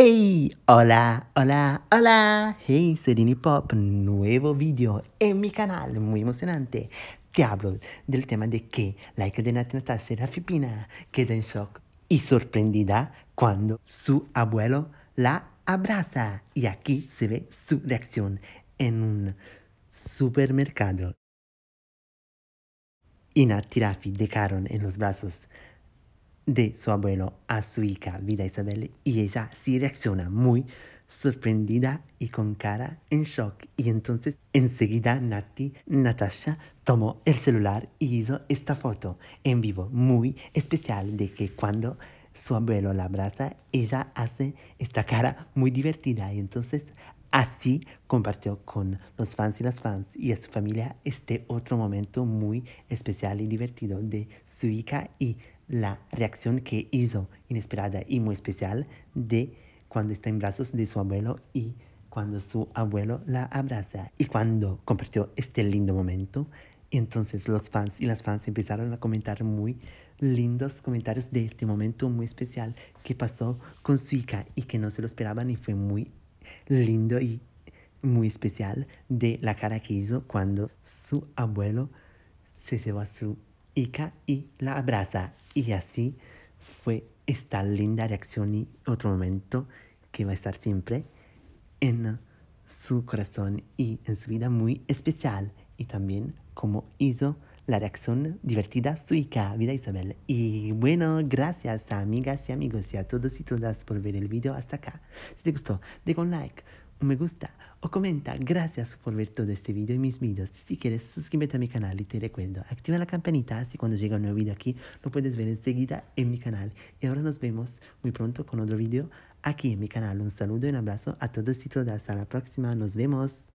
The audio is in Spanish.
¡Hey! Hola, hola, hola. Hey, Serini Pop, nuevo video en mi canal, muy emocionante. Te hablo del tema de que la hija de Natasha Pina, queda en shock y sorprendida cuando su abuelo la abraza. Y aquí se ve su reacción en un supermercado. Y Nati rafi de en los brazos de su abuelo a su hija Vida Isabel y ella sí reacciona muy sorprendida y con cara en shock. Y entonces enseguida Nati, Natasha tomó el celular y hizo esta foto en vivo muy especial de que cuando su abuelo la abraza, ella hace esta cara muy divertida y entonces así compartió con los fans y las fans y a su familia este otro momento muy especial y divertido de su hija y la reacción que hizo inesperada y muy especial de cuando está en brazos de su abuelo y cuando su abuelo la abraza. Y cuando compartió este lindo momento, entonces los fans y las fans empezaron a comentar muy lindos comentarios de este momento muy especial que pasó con su hija. y que no se lo esperaban y fue muy lindo y muy especial de la cara que hizo cuando su abuelo se llevó a su hija y la abraza. Y así fue esta linda reacción y otro momento que va a estar siempre en su corazón y en su vida muy especial. Y también como hizo la reacción divertida suica, vida Isabel. Y bueno, gracias a amigas y amigos y a todos y todas por ver el video hasta acá. Si te gustó, deja un like me gusta o comenta. Gracias por ver todo este video y mis videos. Si quieres, suscríbete a mi canal y te recuerdo, activa la campanita así cuando llega un nuevo video aquí lo puedes ver enseguida en mi canal. Y ahora nos vemos muy pronto con otro video aquí en mi canal. Un saludo y un abrazo a todos y todas. Hasta la próxima. Nos vemos.